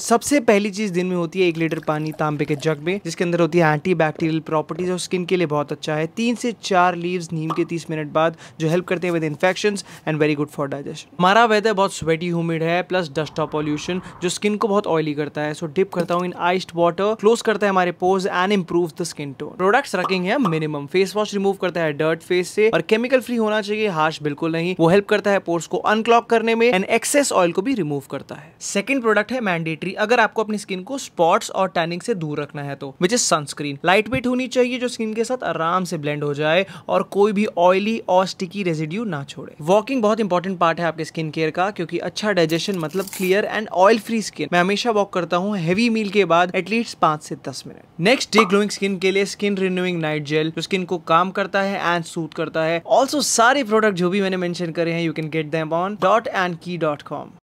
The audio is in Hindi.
सबसे पहली चीज दिन में होती है एक लीटर पानी तांबे के जग में जिसके अंदर होती है एंटी बैक्टीरियल प्रॉपर्टीज और स्किन के लिए बहुत अच्छा है तीन से चार लीव्स नीम के तीस मिनट बाद जो हेल्प करते हैं with infection and very good for digestion हमारा वेदर बहुत स्वेटी ह्यूमिड है प्लस डस्ट ऑफ पॉल्यूशन जो स्किन को बहुत ऑयली करता है सो डिप करता हूँ इन आइस्ड वाटर क्लोज करता है हमारे pores and improve the skin tone product रखेंगे मिनिमम फेस वॉश रिमूव करता है डर्ट फेस से और केमिकल फ्री होना चाहिए हार्श बिल्कुल नहीं वो हेल्प करता है पोर्स को अनक्लॉक करने में एंड एक्सेस ऑयल को भी रिमूव करता है सेकेंड प्रोडक्ट है मैंडेट मैग्नेट्री अगर आपको अपनी स्किन को स्पॉट्स और टैनिंग से दूर रखना है तो which is sunscreen lightweight होनी चाहिए जो स्किन के साथ आराम से ब्लेंड हो जाए और कोई भी ऑयली और स्टिकी रेजिड्यू ना छोड़े वॉकिंग बहुत इंपॉर्टेंट पार्ट है आपके स्किन केयर का क्योंकि अच्छा डाइजेशन मतलब clear and oil free skin मैं हमेशा वॉक करता हूँ हैवी मील के बाद एटलीस्ट पांच से दस minute next day glowing skin के लिए स्किन रिन्यूइंग नाइट जेल जो स्किन को काम करता है एंड सूट करता है ऑल्सो सारे प्रोडक्ट जो भी मैंने मेंशन करे हैं you can get them on Dot and Key dot com